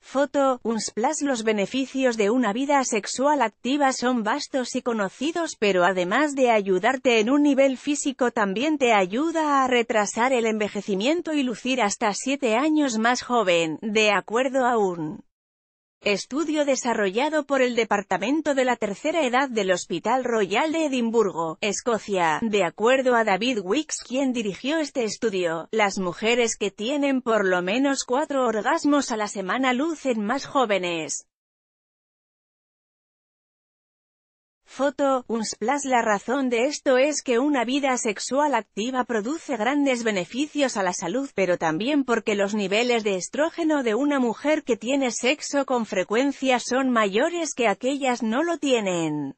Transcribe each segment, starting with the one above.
Foto, Unsplash Los beneficios de una vida sexual activa son vastos y conocidos pero además de ayudarte en un nivel físico también te ayuda a retrasar el envejecimiento y lucir hasta 7 años más joven, de acuerdo a un... Estudio desarrollado por el Departamento de la Tercera Edad del Hospital Royal de Edimburgo, Escocia. De acuerdo a David Wicks quien dirigió este estudio, las mujeres que tienen por lo menos cuatro orgasmos a la semana lucen más jóvenes. Foto, Unsplash La razón de esto es que una vida sexual activa produce grandes beneficios a la salud, pero también porque los niveles de estrógeno de una mujer que tiene sexo con frecuencia son mayores que aquellas no lo tienen.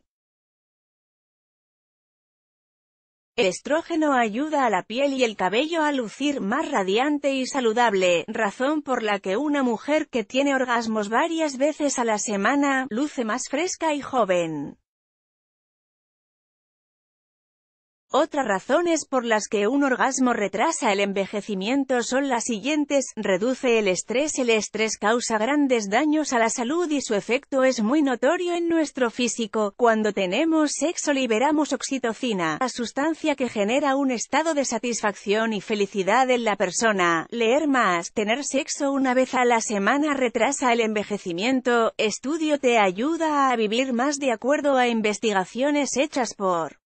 El estrógeno ayuda a la piel y el cabello a lucir más radiante y saludable, razón por la que una mujer que tiene orgasmos varias veces a la semana, luce más fresca y joven. Otras razones por las que un orgasmo retrasa el envejecimiento son las siguientes, reduce el estrés El estrés causa grandes daños a la salud y su efecto es muy notorio en nuestro físico. Cuando tenemos sexo liberamos oxitocina, la sustancia que genera un estado de satisfacción y felicidad en la persona. Leer más, tener sexo una vez a la semana retrasa el envejecimiento, estudio te ayuda a vivir más de acuerdo a investigaciones hechas por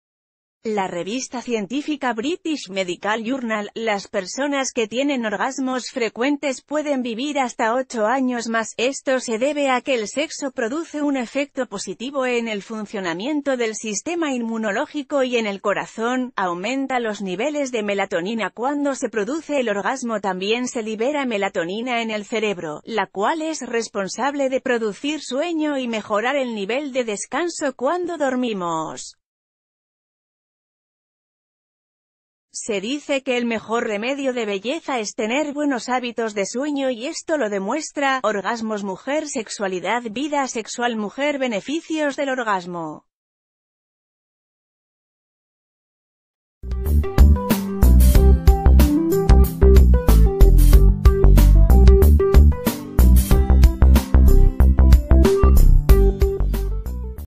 la revista científica British Medical Journal, las personas que tienen orgasmos frecuentes pueden vivir hasta 8 años más, esto se debe a que el sexo produce un efecto positivo en el funcionamiento del sistema inmunológico y en el corazón, aumenta los niveles de melatonina cuando se produce el orgasmo también se libera melatonina en el cerebro, la cual es responsable de producir sueño y mejorar el nivel de descanso cuando dormimos. Se dice que el mejor remedio de belleza es tener buenos hábitos de sueño y esto lo demuestra, orgasmos mujer sexualidad vida sexual mujer beneficios del orgasmo.